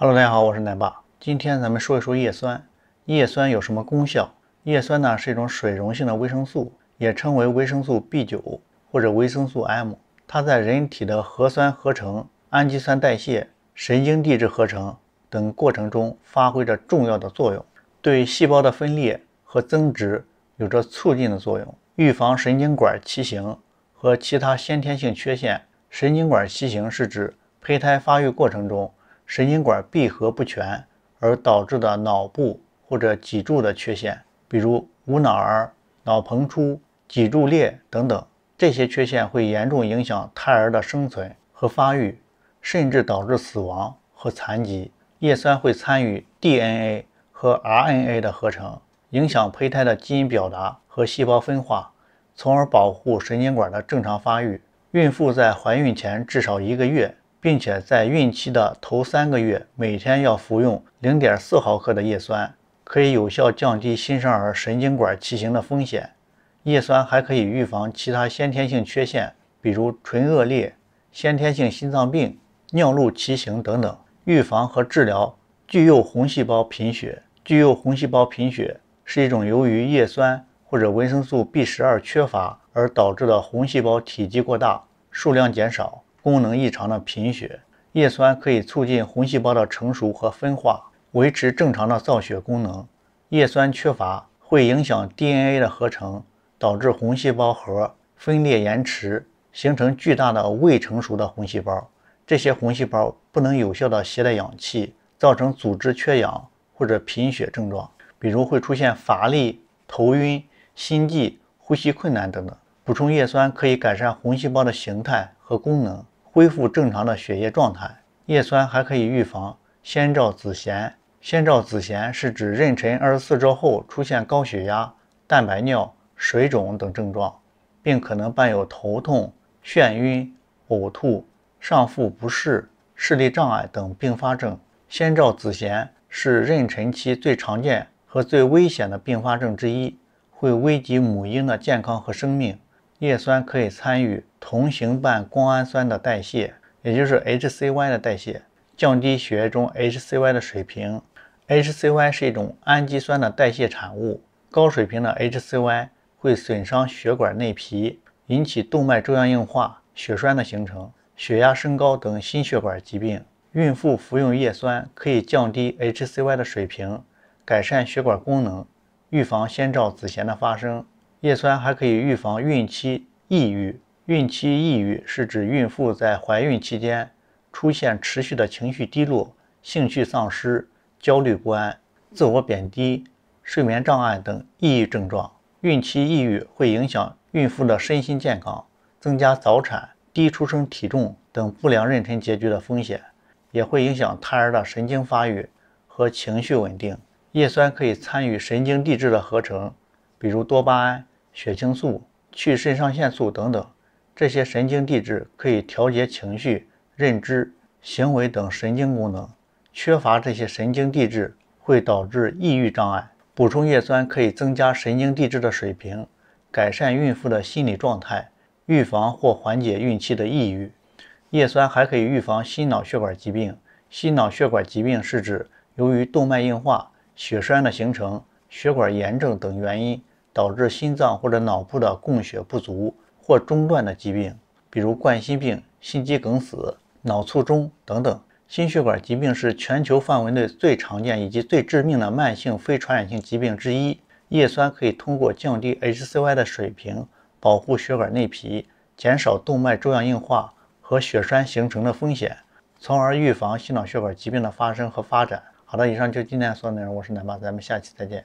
Hello，大家好，我是奶爸。今天咱们说一说叶酸。叶酸有什么功效？叶酸呢是一种水溶性的维生素，也称为维生素 B9 或者维生素 M。它在人体的核酸合成、氨基酸代谢、神经递质合成等过程中发挥着重要的作用，对细胞的分裂和增殖有着促进的作用，预防神经管畸形和其他先天性缺陷。神经管畸形是指胚胎发育过程中。神经管闭合不全而导致的脑部或者脊柱的缺陷，比如无脑儿、脑膨出、脊柱裂等等，这些缺陷会严重影响胎儿的生存和发育，甚至导致死亡和残疾。叶酸会参与 DNA 和 RNA 的合成，影响胚胎的基因表达和细胞分化，从而保护神经管的正常发育。孕妇在怀孕前至少一个月。并且在孕期的头三个月，每天要服用零点四毫克的叶酸，可以有效降低新生儿神经管畸形的风险。叶酸还可以预防其他先天性缺陷，比如唇腭裂、先天性心脏病、尿路畸形等等。预防和治疗巨幼红细胞贫血。巨幼红细胞贫血是一种由于叶酸或者维生素 B 十二缺乏而导致的红细胞体积过大、数量减少。功能异常的贫血，叶酸可以促进红细胞的成熟和分化，维持正常的造血功能。叶酸缺乏会影响 DNA 的合成，导致红细胞核分裂延迟，形成巨大的未成熟的红细胞。这些红细胞不能有效地携带氧气，造成组织缺氧或者贫血症状，比如会出现乏力、头晕、心悸、呼吸困难等等。补充叶酸可以改善红细胞的形态和功能。恢复正常的血液状态。叶酸还可以预防先兆子痫。先兆子痫是指妊娠二十四周后出现高血压、蛋白尿、水肿等症状，并可能伴有头痛、眩晕、呕吐、上腹不适、视力障碍等并发症。先兆子痫是妊娠期最常见和最危险的并发症之一，会危及母婴的健康和生命。叶酸可以参与。同型半胱氨酸的代谢，也就是 Hcy 的代谢，降低血液中 Hcy 的水平。Hcy 是一种氨基酸的代谢产物，高水平的 Hcy 会损伤血管内皮，引起动脉粥样硬化、血栓的形成、血压升高等心血管疾病。孕妇服用叶酸可以降低 Hcy 的水平，改善血管功能，预防先兆子痫的发生。叶酸还可以预防孕期抑郁。孕期抑郁是指孕妇在怀孕期间出现持续的情绪低落、兴趣丧失、焦虑不安、自我贬低、睡眠障碍等抑郁症状。孕期抑郁会影响孕妇的身心健康，增加早产、低出生体重等不良妊娠结局的风险，也会影响胎儿的神经发育和情绪稳定。叶酸可以参与神经递质的合成，比如多巴胺、血清素、去肾上腺素等等。这些神经递质可以调节情绪、认知、行为等神经功能。缺乏这些神经递质会导致抑郁障碍。补充叶酸可以增加神经递质的水平，改善孕妇的心理状态，预防或缓解孕期的抑郁。叶酸还可以预防心脑血管疾病。心脑血管疾病是指由于动脉硬化、血栓的形成、血管炎症等原因导致心脏或者脑部的供血不足。或中断的疾病，比如冠心病、心肌梗死、脑卒中等等。心血管疾病是全球范围内最常见以及最致命的慢性非传染性疾病之一。叶酸可以通过降低 Hcy 的水平，保护血管内皮，减少动脉粥样硬化和血栓形成的风险，从而预防心脑血管疾病的发生和发展。好的，以上就是今天所有内容，我是奶爸，咱们下期再见。